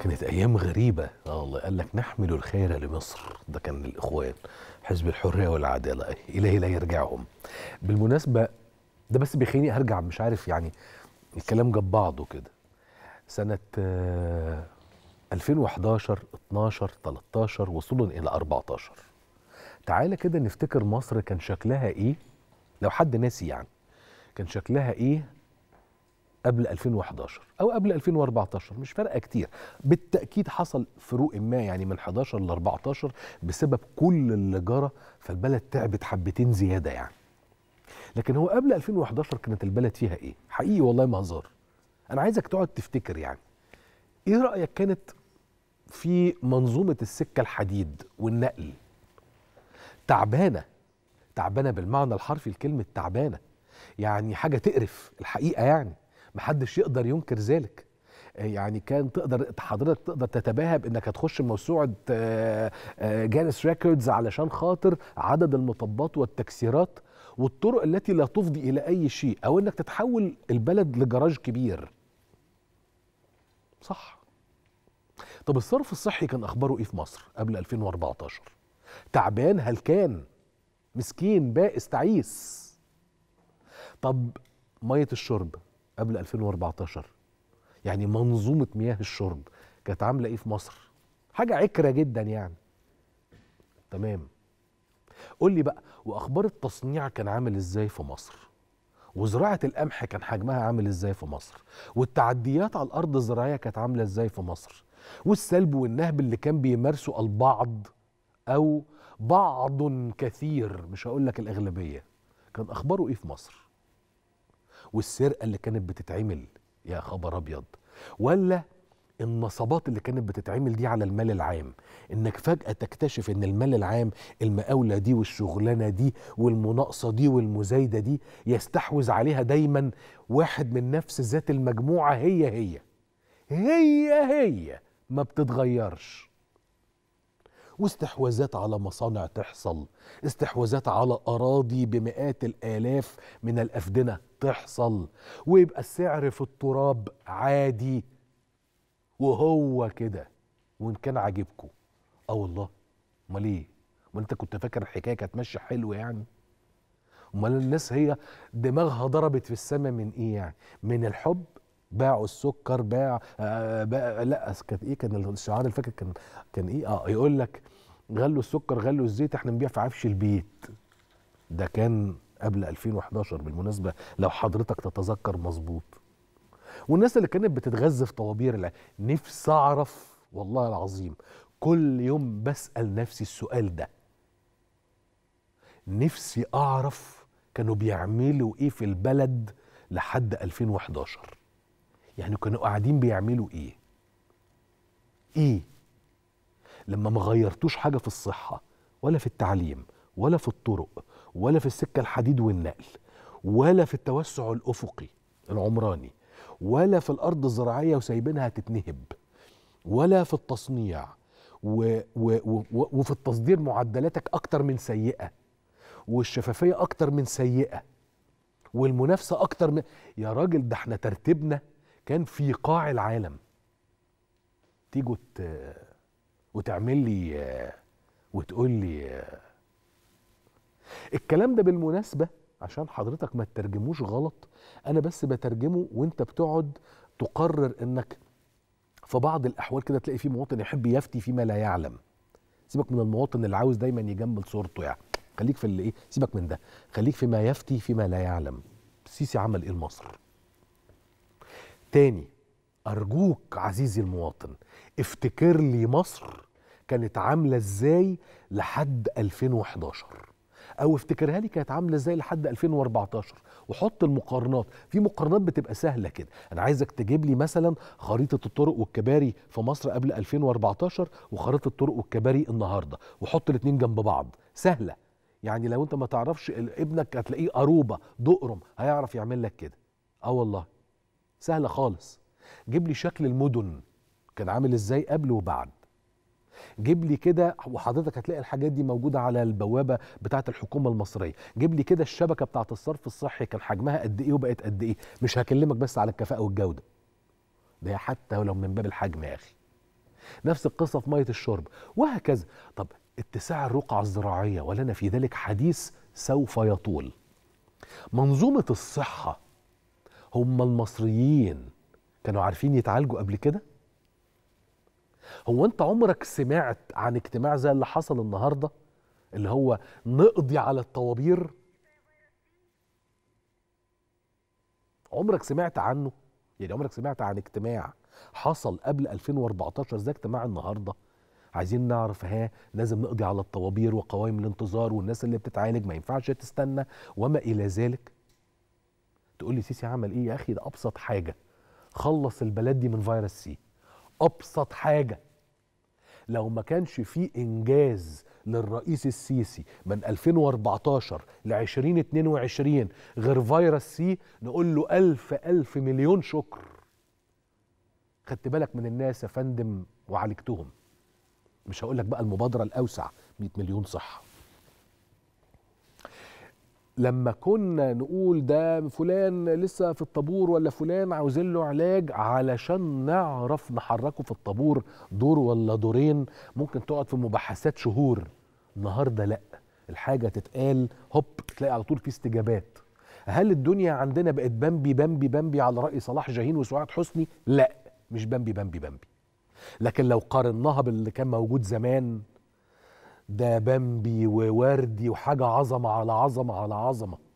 كانت ايام غريبه اه الله قال لك نحمل الخير لمصر ده كان الاخوان حزب الحريه والعداله الهي لا يرجعهم بالمناسبه ده بس بيخليني ارجع مش عارف يعني الكلام جاب بعضه كده سنه 2011 12 13 وصولا الى 14 تعالى كده نفتكر مصر كان شكلها ايه لو حد ناسي يعني كان شكلها ايه قبل 2011 او قبل 2014 مش فارقه كتير بالتاكيد حصل فروق ما يعني من 11 ل 14 بسبب كل اللي جرى فالبلد تعبت حبتين زياده يعني لكن هو قبل 2011 كانت البلد فيها ايه حقيقي والله ما هزار انا عايزك تقعد تفتكر يعني ايه رايك كانت في منظومه السكه الحديد والنقل تعبانه تعبانه بالمعنى الحرفي لكلمه تعبانه يعني حاجه تقرف الحقيقه يعني محدش يقدر ينكر ذلك آه، يعني كان تقدر حضرتك تقدر تتباهى بانك هتخش موسوعه جانس آه، ريكوردز آه، علشان خاطر عدد المطبات والتكسيرات والطرق التي لا تفضي الى اي شيء او انك تتحول البلد لجراج كبير صح طب الصرف الصحي كان اخباره ايه في مصر قبل 2014 تعبان هلكان مسكين بائس تعيس طب ميه الشرب قبل 2014 يعني منظومه مياه الشرب كانت عامله ايه في مصر حاجه عكره جدا يعني تمام قول لي بقى واخبار التصنيع كان عامل ازاي في مصر وزراعه القمح كان حجمها عامل ازاي في مصر والتعديات على الارض الزراعيه كانت عامله ازاي في مصر والسلب والنهب اللي كان بيمارسه البعض او بعض كثير مش هقول لك الاغلبيه كان اخباره ايه في مصر والسرقه اللي كانت بتتعمل يا خبر ابيض ولا النصبات اللي كانت بتتعمل دي على المال العام انك فجأة تكتشف ان المال العام المقاولة دي والشغلانة دي والمناقصة دي والمزايدة دي يستحوذ عليها دايما واحد من نفس ذات المجموعة هي هي هي هي ما بتتغيرش واستحواذات على مصانع تحصل استحواذات على أراضي بمئات الآلاف من الأفدنة تحصل ويبقى السعر في التراب عادي وهو كده وان كان عاجبكم اه والله امال ايه امال انت كنت فاكر الحكايه كانت ماشيه حلو يعني امال الناس هي دماغها ضربت في السماء من ايه يعني من الحب باعوا السكر باع, آه لا كانت ايه كان الشعار الفاكر كان كان ايه اه يقول لك غلوا السكر غلوا الزيت احنا نبيع في عفش البيت ده كان قبل 2011 بالمناسبة لو حضرتك تتذكر مظبوط والناس اللي كانت بتتغذى في طوابير نفسي أعرف والله العظيم كل يوم بسأل نفسي السؤال ده نفسي أعرف كانوا بيعملوا إيه في البلد لحد 2011 يعني كانوا قاعدين بيعملوا إيه إيه لما ما غيرتوش حاجة في الصحة ولا في التعليم ولا في الطرق ولا في السكة الحديد والنقل ولا في التوسع الأفقي العمراني ولا في الأرض الزراعية وسايبينها تتنهب ولا في التصنيع و و و وفي التصدير معدلاتك أكتر من سيئة والشفافية أكتر من سيئة والمنافسة أكتر من يا راجل ده احنا ترتيبنا كان في قاع العالم تيجوا وت... وتعمل لي وتقول لي الكلام ده بالمناسبه عشان حضرتك ما تترجموش غلط انا بس بترجمه وانت بتقعد تقرر انك في بعض الاحوال كده تلاقي في مواطن يحب يفتي فيما لا يعلم سيبك من المواطن اللي عاوز دايما يجمل صورته يعني خليك في اللي ايه سيبك من ده خليك فيما يفتي فيما لا يعلم السيسي عمل ايه لمصر تاني ارجوك عزيزي المواطن افتكر لي مصر كانت عامله ازاي لحد 2011 او افتكرها لي كانت عامله ازاي لحد 2014 وحط المقارنات في مقارنات بتبقى سهله كده انا عايزك تجيب لي مثلا خريطه الطرق والكباري في مصر قبل 2014 وخريطه الطرق والكباري النهارده وحط الاثنين جنب بعض سهله يعني لو انت ما تعرفش ابنك هتلاقيه اروبه دقرم هيعرف يعمل لك كده اه والله سهله خالص جيب لي شكل المدن كان عامل ازاي قبل وبعد جيب لي كده وحضرتك هتلاقي الحاجات دي موجوده على البوابه بتاعه الحكومه المصريه جيب لي كده الشبكه بتاعه الصرف الصحي كان حجمها قد ايه وبقت قد ايه مش هكلمك بس على الكفاءه والجوده ده حتى لو من باب الحجم يا اخي نفس القصه في ميه الشرب وهكذا طب اتساع الرقعه الزراعيه ولنا في ذلك حديث سوف يطول منظومه الصحه هم المصريين كانوا عارفين يتعالجوا قبل كده هو انت عمرك سمعت عن اجتماع زي اللي حصل النهارده اللي هو نقضي على الطوابير عمرك سمعت عنه يعني عمرك سمعت عن اجتماع حصل قبل 2014 زي اجتماع النهارده عايزين نعرف ها لازم نقضي على الطوابير وقوائم الانتظار والناس اللي بتتعالج ما ينفعش تستنى وما الى ذلك تقول لي سيسي عمل ايه يا اخي ده ابسط حاجه خلص البلد دي من فيروس سي ابسط حاجه لو ما كانش في انجاز للرئيس السيسي من 2014 ل 2022 غير فيروس سي نقول له ألف ألف مليون شكر خدت بالك من الناس يا فندم وعالجتهم مش هقول لك بقى المبادرة الأوسع 100 مليون صحة لما كنا نقول ده فلان لسه في الطابور ولا فلان عاوزين له علاج علشان نعرف نحركه في الطابور دور ولا دورين ممكن تقعد في مباحثات شهور النهارده لا الحاجه تتقال هوب تلاقي على طول في استجابات هل الدنيا عندنا بقت بامبي بامبي بامبي على راي صلاح جاهين وسعاد حسني لا مش بامبي بامبي بامبي لكن لو قارناها باللي كان موجود زمان ده بامبي ووردي وحاجه عظمه على عظمه على عظمه